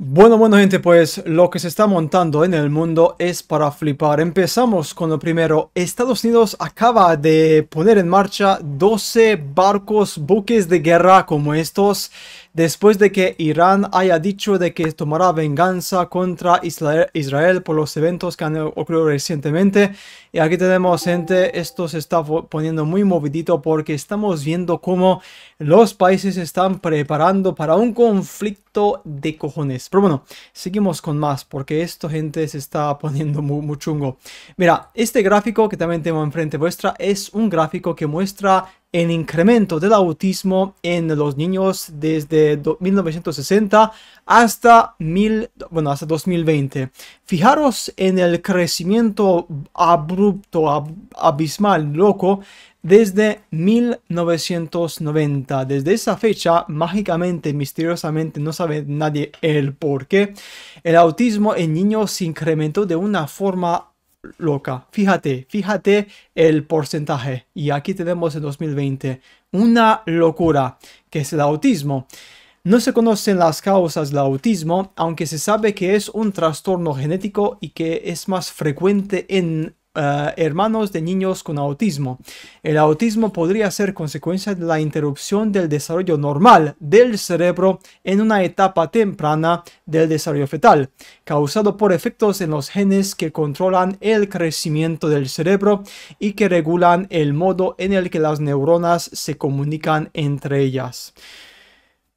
Bueno, bueno gente, pues lo que se está montando en el mundo es para flipar. Empezamos con lo primero. Estados Unidos acaba de poner en marcha 12 barcos, buques de guerra como estos después de que Irán haya dicho de que tomará venganza contra Israel por los eventos que han ocurrido recientemente. Y aquí tenemos gente, esto se está poniendo muy movidito porque estamos viendo cómo los países están preparando para un conflicto de cojones. Pero bueno, seguimos con más porque esto gente se está poniendo muy, muy chungo. Mira, este gráfico que también tengo enfrente vuestra es un gráfico que muestra el incremento del autismo en los niños desde 1960 hasta, bueno, hasta 2020. Fijaros en el crecimiento abrupto, abismal, loco, desde 1990. Desde esa fecha, mágicamente, misteriosamente, no sabe nadie el por qué, el autismo en niños se incrementó de una forma loca. Fíjate, fíjate el porcentaje. Y aquí tenemos en 2020 una locura, que es el autismo. No se conocen las causas del autismo, aunque se sabe que es un trastorno genético y que es más frecuente en eh, hermanos de niños con autismo. El autismo podría ser consecuencia de la interrupción del desarrollo normal del cerebro en una etapa temprana del desarrollo fetal, causado por efectos en los genes que controlan el crecimiento del cerebro y que regulan el modo en el que las neuronas se comunican entre ellas.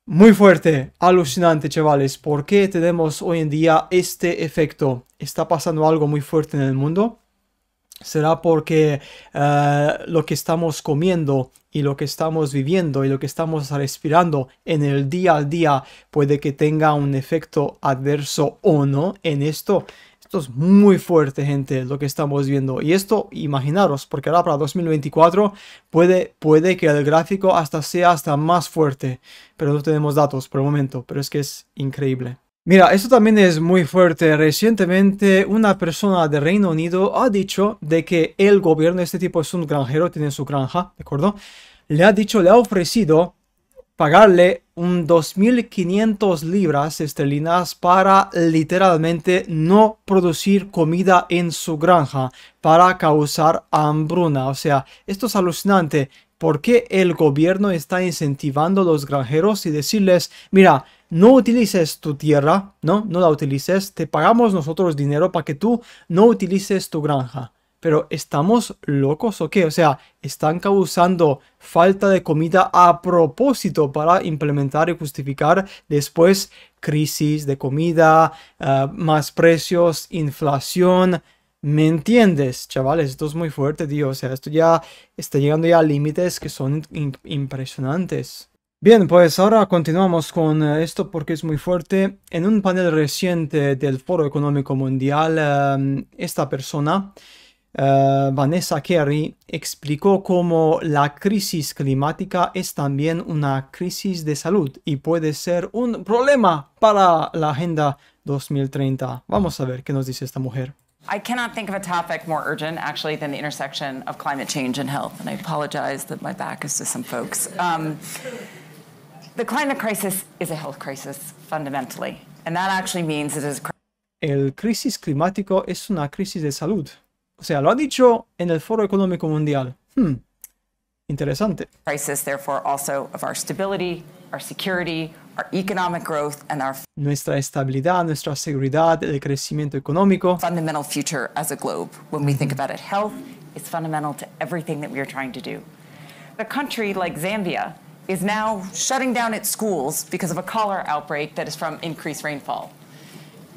Muy fuerte, alucinante chavales, ¿por qué tenemos hoy en día este efecto? ¿Está pasando algo muy fuerte en el mundo? será porque eh, lo que estamos comiendo y lo que estamos viviendo y lo que estamos respirando en el día a día puede que tenga un efecto adverso o no en esto. Esto es muy fuerte, gente, lo que estamos viendo. Y esto, imaginaros, porque ahora para 2024 puede, puede que el gráfico hasta sea hasta más fuerte. Pero no tenemos datos por el momento, pero es que es increíble. Mira, esto también es muy fuerte. Recientemente una persona de Reino Unido ha dicho de que el gobierno, este tipo es un granjero, tiene su granja, ¿de acuerdo? Le ha dicho, le ha ofrecido pagarle un 2.500 libras esterlinas para literalmente no producir comida en su granja, para causar hambruna. O sea, esto es alucinante. ¿Por qué el gobierno está incentivando a los granjeros y decirles, mira, no utilices tu tierra, ¿no? No la utilices, te pagamos nosotros dinero para que tú no utilices tu granja. Pero ¿estamos locos o qué? O sea, están causando falta de comida a propósito para implementar y justificar después crisis de comida, eh, más precios, inflación. ¿Me entiendes, chavales? Esto es muy fuerte, tío. O sea, esto ya está llegando ya a límites que son impresionantes. Bien, pues ahora continuamos con eh, esto porque es muy fuerte. En un panel reciente del Foro Económico Mundial, em, esta persona, eh, Vanessa Kerry, explicó cómo la crisis climática es también una crisis de salud y puede ser un problema para la Agenda 2030. Vamos a ver qué nos dice esta mujer. I cannot think of a topic more urgent, actually, than the intersection of climate change and health. And I apologize that my back is to some folks. Um, The climate crisis is a health crisis fundamentally, and that actually means it is El crisis climático es una crisis de salud. O sea, lo ha dicho en el Foro Económico Mundial. Hmm. Interesante. Crisis therefore also of our stability, our security, our economic growth and our nuestra estabilidad, nuestra seguridad, el crecimiento económico. Fundamental future as a globe. When we think about it, health is fundamental to everything that we are trying to do. A country like Zambia is now shutting down its schools because of a cholera outbreak that is from increased rainfall.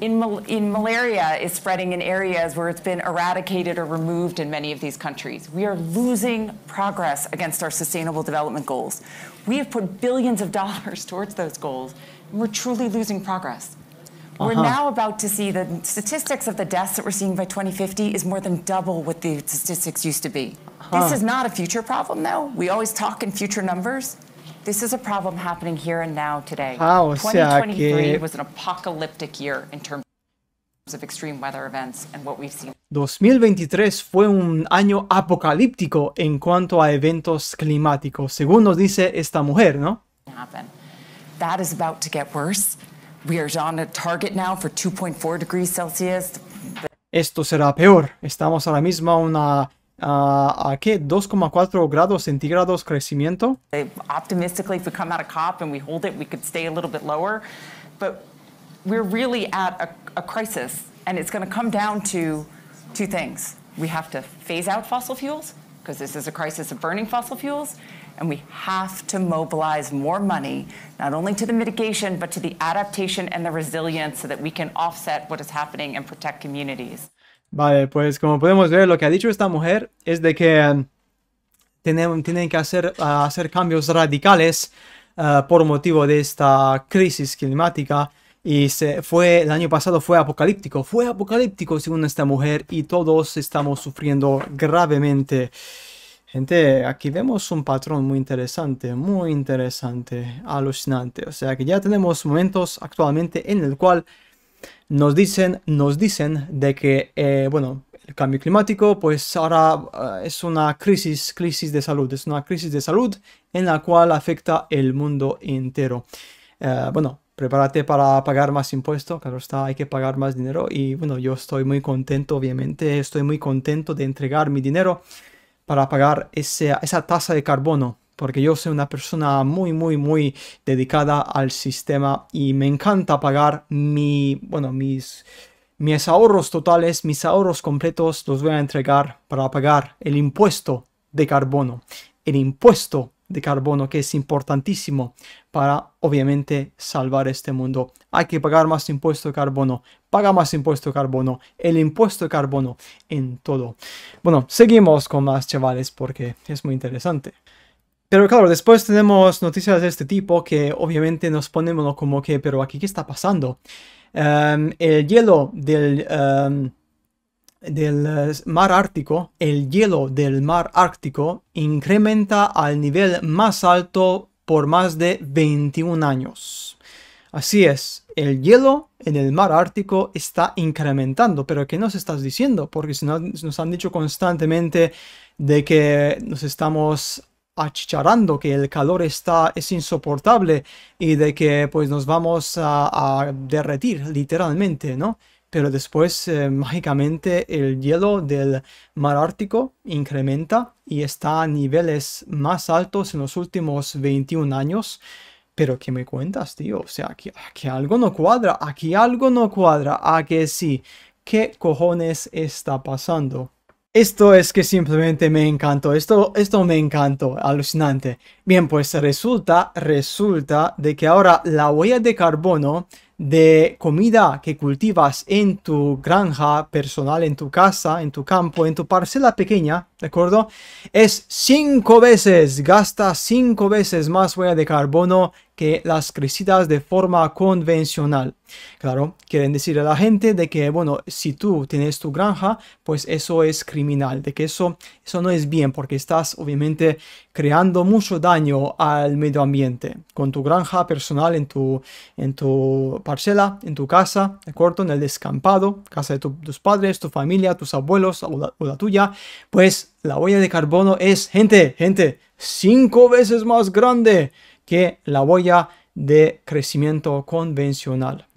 In, in, malaria is spreading in areas where it's been eradicated or removed in many of these countries. We are losing progress against our sustainable development goals. We have put billions of dollars towards those goals, and we're truly losing progress. Uh -huh. We're uh-huh. now about to see the statistics of the deaths that we're seeing by 2050 is more than double what the statistics used to be. Uh -huh. This is not a future problem, though. We always talk in future numbers. This is a problem happening here and now today. Ah, o sea 2023 que was an apocalyptic year in terms of extreme weather events and what we've seen. 2023 fue un año apocalíptico en cuanto a eventos climáticos, según nos dice esta mujer, ¿no? Happen. That is about to get worse. We are on a target now for 2.4 degrees Celsius. Esto será peor. Estamos ahora mismo a una Uh, a qué 2,4 grados centígrados crecimiento. Optimistically, if we come out of COP and we hold it, we could stay a little bit lower, but we're really at a, a crisis, and it's going to come down to two things. We have to phase out fossil fuels because this is a crisis of burning fossil fuels, and we have to mobilize more money, not only to the mitigation, but to the adaptation and the resilience so that we can offset what is happening and protect communities. Vale, pues como podemos ver, lo que ha dicho esta mujer es de que um, tienen, que hacer, ah, hacer cambios radicales ah, por motivo de esta crisis climática. Y se fue, el año pasado fue apocalíptico, fue apocalíptico según esta mujer y todos estamos sufriendo gravemente. Gente, aquí vemos un patrón muy interesante, muy interesante, alucinante. O sea que ya tenemos momentos actualmente en el cual nos dicen, nos dicen de que, eh, bueno, el cambio climático, pues ahora eh, es una crisis, crisis de salud, es una crisis de salud en la cual afecta el mundo entero. Eh, bueno, prepárate para pagar más impuestos, claro está, hay que pagar más dinero y bueno, yo estoy muy contento, obviamente, estoy muy contento de entregar mi dinero para pagar esa tasa de carbono porque yo soy una persona muy, muy, muy dedicada al sistema y me encanta pagar mi, bueno, mis, mis ahorros totales, mis ahorros completos los voy a entregar para pagar el impuesto de carbono, el impuesto de carbono que es importantísimo para obviamente salvar este mundo. Hay que pagar más impuesto de carbono, paga más impuesto de carbono, el impuesto de carbono en todo. Bueno, seguimos con más chavales porque es muy interesante. Pero claro, después tenemos noticias de este tipo que obviamente nos ponemos como que, pero aquí qué está pasando. Em, el hielo del, em, del eh, mar Ártico, el hielo del mar Ártico incrementa al nivel más alto por más de 21 años. Así es, el hielo en el mar Ártico está incrementando, pero ¿qué nos estás diciendo? Porque si no, nos han dicho constantemente de que nos estamos achicharando, que el calor está, es insoportable y de que pues nos vamos a, derretir literalmente, ¿no? Pero después eh, mágicamente el hielo del mar Ártico incrementa y está a niveles más altos en los últimos 21 años. Pero ¿qué me cuentas, tío? O sea, que, que algo no cuadra, aquí algo no cuadra, a ah, que sí. ¿Qué cojones está pasando? Esto es que simplemente me encantó, esto, esto me encantó, alucinante. Bien, pues resulta, resulta de que ahora la huella de carbono de comida que cultivas en tu granja personal, en tu casa, en tu campo, en tu parcela pequeña, ¿de acuerdo? Es cinco veces, gasta cinco veces más huella de carbono que las crecidas de forma convencional. Claro, quieren decir a la gente de que, bueno, si tú tienes tu granja, pues eso es criminal, de que eso, eso no es bien, porque estás obviamente creando mucho daño al medio ambiente con tu granja personal en tu, en tu parcela, en tu casa, de acuerdo? en el descampado, casa de tus padres, tu familia, tus abuelos la, o la tuya, pues la huella de carbono es, gente, gente, cinco veces más grande que la huella de crecimiento convencional.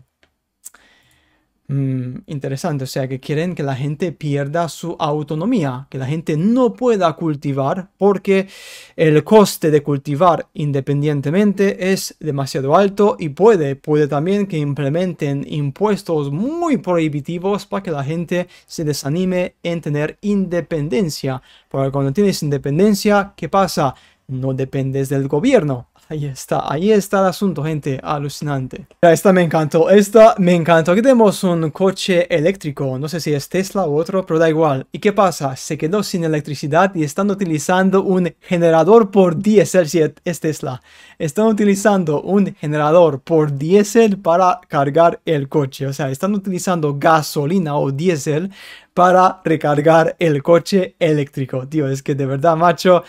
Mm, interesante, o sea que quieren que la gente pierda su autonomía, que la gente no pueda cultivar porque el coste de cultivar independientemente es demasiado alto y puede, puede también que implementen impuestos muy prohibitivos para que la gente se desanime en tener independencia. Porque cuando tienes independencia, ¿qué pasa? No dependes del gobierno, Ahí está, ahí está el asunto, gente. Alucinante. Esta me encantó, esta me encantó. Aquí tenemos un coche eléctrico, no sé si es Tesla u otro, pero da igual. ¿Y qué pasa? Se quedó sin electricidad y están utilizando un generador por diésel, si es Tesla. Están utilizando un generador por diésel para cargar el coche. O sea, están utilizando gasolina o diésel para recargar el coche eléctrico. Tío, es que de verdad, macho...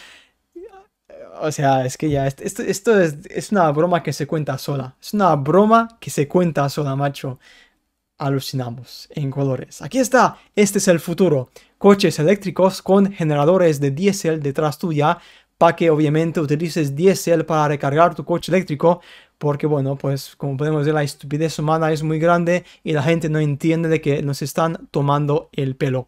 O sea, es que ya, este, este, esto, es, es, una broma que se cuenta sola. Es una broma que se cuenta sola, macho. Alucinamos en colores. Aquí está, este es el futuro. Coches eléctricos con generadores de diésel detrás tuya para que obviamente utilices diésel para recargar tu coche eléctrico, porque bueno, pues como podemos ver la estupidez humana es muy grande y la gente no entiende de que nos están tomando el pelo.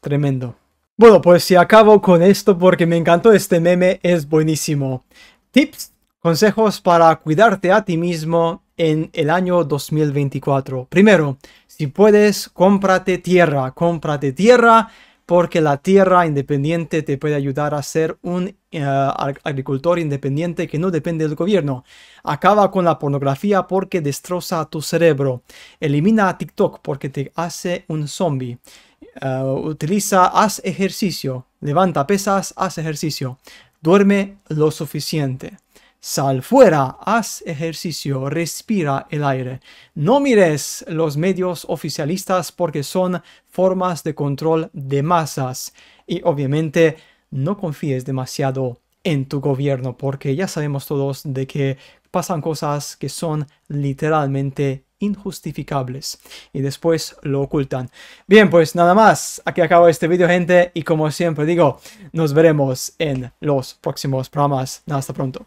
Tremendo. Bueno, pues si acabo con esto porque me encantó este meme, es buenísimo. Tips, consejos para cuidarte a ti mismo en el año 2024. Primero, si puedes, cómprate tierra, cómprate tierra porque la tierra independiente te puede ayudar a ser un eh, agricultor independiente que no depende del gobierno. Acaba con la pornografía porque destroza tu cerebro. Elimina a TikTok porque te hace un zombie. Eh, utiliza, haz ejercicio, levanta pesas, haz ejercicio, duerme lo suficiente. Sal fuera, haz ejercicio, respira el aire. No mires los medios oficialistas porque son formas de control de masas. Y obviamente no confíes demasiado en tu gobierno porque ya sabemos todos de que pasan cosas que son literalmente injustificables y después lo ocultan. Bien, pues nada más, aquí acabo este vídeo gente y como siempre digo, nos veremos en los próximos programas. Hasta pronto.